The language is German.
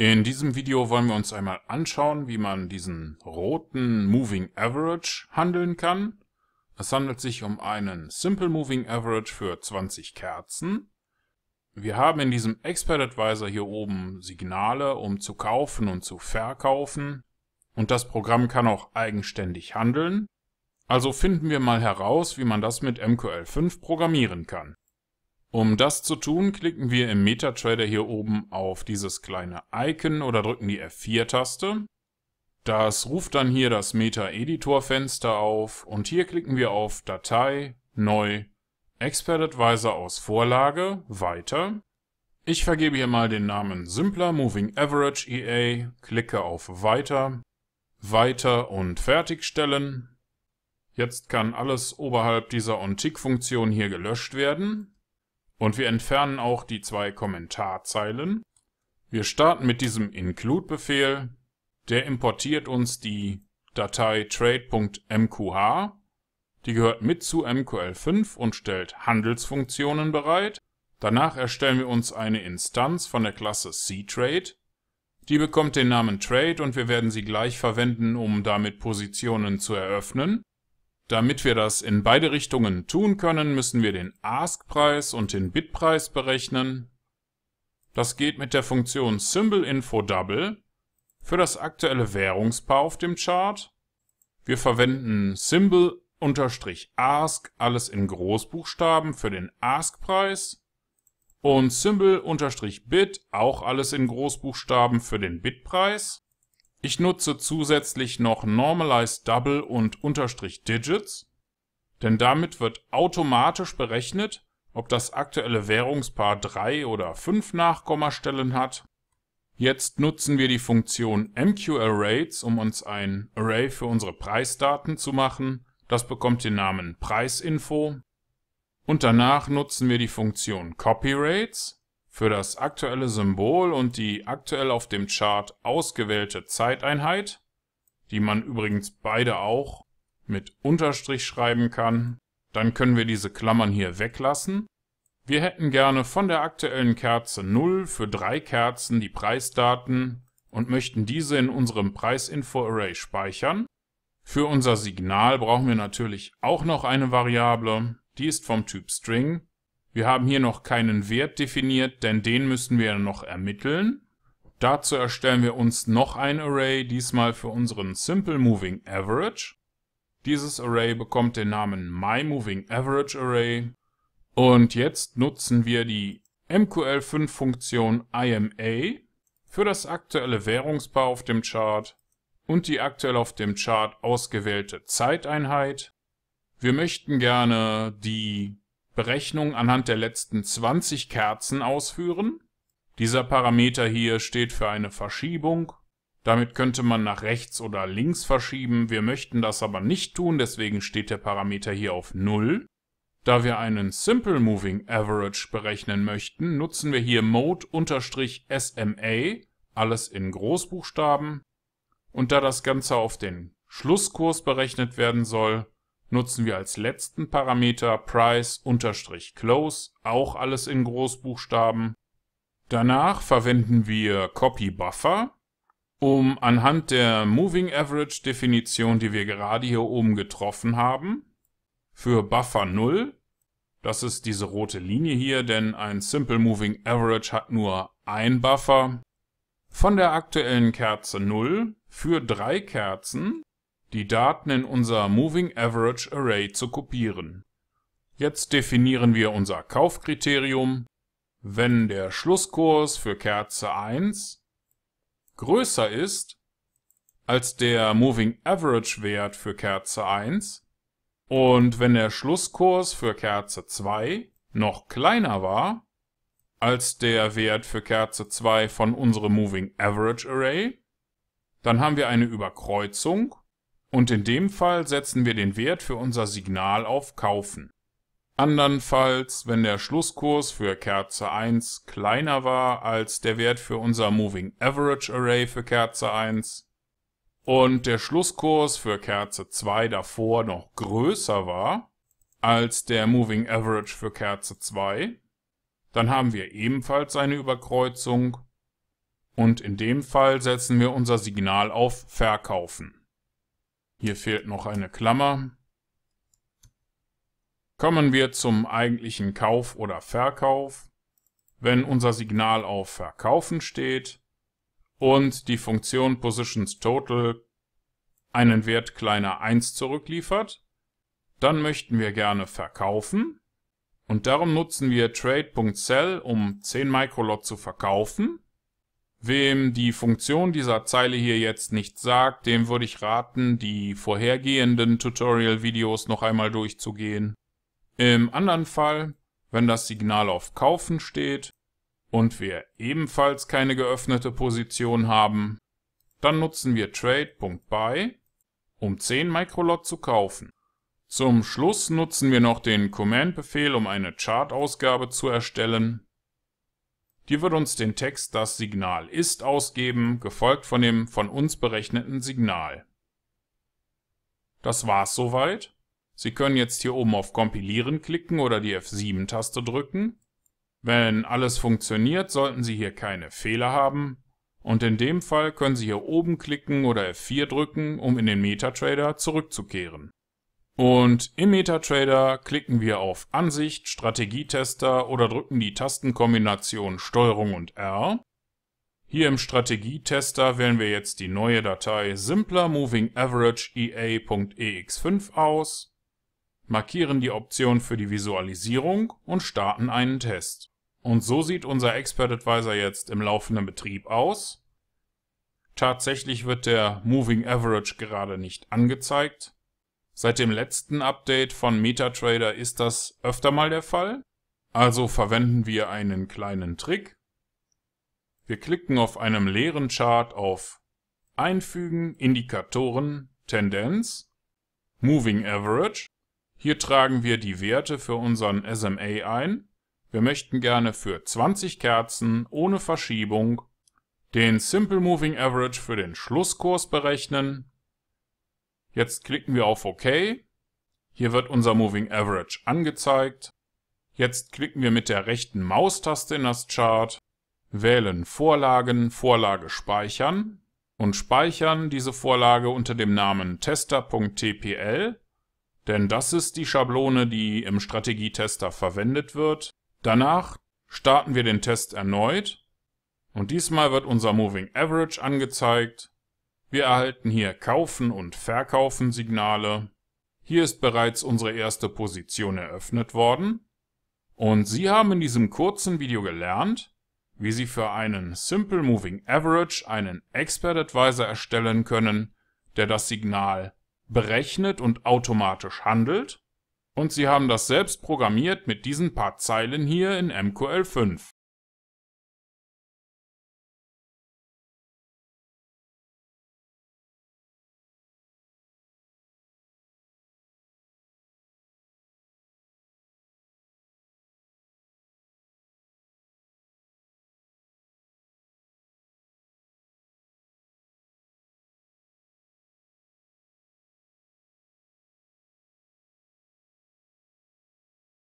In diesem Video wollen wir uns einmal anschauen, wie man diesen roten Moving Average handeln kann. Es handelt sich um einen Simple Moving Average für 20 Kerzen. Wir haben in diesem Expert Advisor hier oben Signale, um zu kaufen und zu verkaufen. Und das Programm kann auch eigenständig handeln. Also finden wir mal heraus, wie man das mit MQL5 programmieren kann. Um das zu tun, klicken wir im MetaTrader hier oben auf dieses kleine Icon oder drücken die F4-Taste. Das ruft dann hier das Meta-Editor-Fenster auf und hier klicken wir auf Datei, Neu, Expert Advisor aus Vorlage, Weiter. Ich vergebe hier mal den Namen Simpler Moving Average EA, klicke auf Weiter, Weiter und Fertigstellen. Jetzt kann alles oberhalb dieser OnTick-Funktion hier gelöscht werden. Und wir entfernen auch die zwei Kommentarzeilen. Wir starten mit diesem Include-Befehl. Der importiert uns die Datei trade.mqh. Die gehört mit zu MQL5 und stellt Handelsfunktionen bereit. Danach erstellen wir uns eine Instanz von der Klasse cTrade. Die bekommt den Namen Trade und wir werden sie gleich verwenden, um damit Positionen zu eröffnen. Damit wir das in beide Richtungen tun können, müssen wir den Ask-Preis und den Bit-Preis berechnen. Das geht mit der Funktion SymbolInfoDouble für das aktuelle Währungspaar auf dem Chart. Wir verwenden Symbol-Ask, alles in Großbuchstaben, für den Ask-Preis und Symbol-Bit, auch alles in Großbuchstaben, für den Bit-Preis. Ich nutze zusätzlich noch Normalize Double und Unterstrich Digits, denn damit wird automatisch berechnet, ob das aktuelle Währungspaar 3 oder 5 Nachkommastellen hat. Jetzt nutzen wir die Funktion MQArrays, um uns ein Array für unsere Preisdaten zu machen. Das bekommt den Namen Preisinfo. Und danach nutzen wir die Funktion CopyRates, für das aktuelle Symbol und die aktuell auf dem Chart ausgewählte Zeiteinheit, die man übrigens beide auch mit Unterstrich schreiben kann, dann können wir diese Klammern hier weglassen. Wir hätten gerne von der aktuellen Kerze 0 für drei Kerzen die Preisdaten und möchten diese in unserem Preisinfo-Array speichern. Für unser Signal brauchen wir natürlich auch noch eine Variable, die ist vom Typ String wir haben hier noch keinen Wert definiert, denn den müssen wir noch ermitteln. Dazu erstellen wir uns noch ein Array, diesmal für unseren Simple Moving Average. Dieses Array bekommt den Namen My Moving Average Array. Und jetzt nutzen wir die MQL5-Funktion IMA für das aktuelle Währungspaar auf dem Chart und die aktuell auf dem Chart ausgewählte Zeiteinheit. Wir möchten gerne die Berechnung anhand der letzten 20 Kerzen ausführen. Dieser Parameter hier steht für eine Verschiebung. Damit könnte man nach rechts oder links verschieben. Wir möchten das aber nicht tun, deswegen steht der Parameter hier auf 0. Da wir einen Simple Moving Average berechnen möchten, nutzen wir hier Mode-SMA, alles in Großbuchstaben. Und da das Ganze auf den Schlusskurs berechnet werden soll, nutzen wir als letzten Parameter price-close, auch alles in Großbuchstaben. Danach verwenden wir copyBuffer, um anhand der Moving Average Definition, die wir gerade hier oben getroffen haben, für Buffer 0, das ist diese rote Linie hier, denn ein Simple Moving Average hat nur ein Buffer, von der aktuellen Kerze 0 für drei Kerzen die Daten in unser Moving Average Array zu kopieren. Jetzt definieren wir unser Kaufkriterium, wenn der Schlusskurs für Kerze 1 größer ist als der Moving Average Wert für Kerze 1 und wenn der Schlusskurs für Kerze 2 noch kleiner war als der Wert für Kerze 2 von unserem Moving Average Array, dann haben wir eine Überkreuzung und in dem Fall setzen wir den Wert für unser Signal auf Kaufen. Andernfalls, wenn der Schlusskurs für Kerze 1 kleiner war als der Wert für unser Moving Average Array für Kerze 1 und der Schlusskurs für Kerze 2 davor noch größer war als der Moving Average für Kerze 2, dann haben wir ebenfalls eine Überkreuzung und in dem Fall setzen wir unser Signal auf Verkaufen. Hier fehlt noch eine Klammer. Kommen wir zum eigentlichen Kauf oder Verkauf. Wenn unser Signal auf Verkaufen steht und die Funktion PositionsTotal einen Wert kleiner 1 zurückliefert, dann möchten wir gerne verkaufen. Und darum nutzen wir Trade.Sell, um 10 Microlot zu verkaufen. Wem die Funktion dieser Zeile hier jetzt nicht sagt, dem würde ich raten, die vorhergehenden Tutorial-Videos noch einmal durchzugehen. Im anderen Fall, wenn das Signal auf Kaufen steht und wir ebenfalls keine geöffnete Position haben, dann nutzen wir Trade.buy, um 10 Microlot zu kaufen. Zum Schluss nutzen wir noch den Command-Befehl, um eine Chart-Ausgabe zu erstellen. Die wird uns den Text das Signal ist ausgeben, gefolgt von dem von uns berechneten Signal. Das war's soweit. Sie können jetzt hier oben auf Kompilieren klicken oder die F7-Taste drücken. Wenn alles funktioniert, sollten Sie hier keine Fehler haben. Und in dem Fall können Sie hier oben klicken oder F4 drücken, um in den MetaTrader zurückzukehren. Und im MetaTrader klicken wir auf Ansicht, Strategietester oder drücken die Tastenkombination STRG und R. Hier im Strategietester wählen wir jetzt die neue Datei Simpler Moving Average EA.ex5 aus, markieren die Option für die Visualisierung und starten einen Test. Und so sieht unser Expert Advisor jetzt im laufenden Betrieb aus. Tatsächlich wird der Moving Average gerade nicht angezeigt, Seit dem letzten Update von MetaTrader ist das öfter mal der Fall. Also verwenden wir einen kleinen Trick. Wir klicken auf einem leeren Chart auf Einfügen, Indikatoren, Tendenz, Moving Average. Hier tragen wir die Werte für unseren SMA ein. Wir möchten gerne für 20 Kerzen ohne Verschiebung den Simple Moving Average für den Schlusskurs berechnen Jetzt klicken wir auf OK. Hier wird unser Moving Average angezeigt. Jetzt klicken wir mit der rechten Maustaste in das Chart, wählen Vorlagen, Vorlage speichern und speichern diese Vorlage unter dem Namen tester.tpl, denn das ist die Schablone, die im Strategietester verwendet wird. Danach starten wir den Test erneut und diesmal wird unser Moving Average angezeigt wir erhalten hier Kaufen und Verkaufen Signale. Hier ist bereits unsere erste Position eröffnet worden. Und Sie haben in diesem kurzen Video gelernt, wie Sie für einen Simple Moving Average einen Expert Advisor erstellen können, der das Signal berechnet und automatisch handelt. Und Sie haben das selbst programmiert mit diesen paar Zeilen hier in MQL5.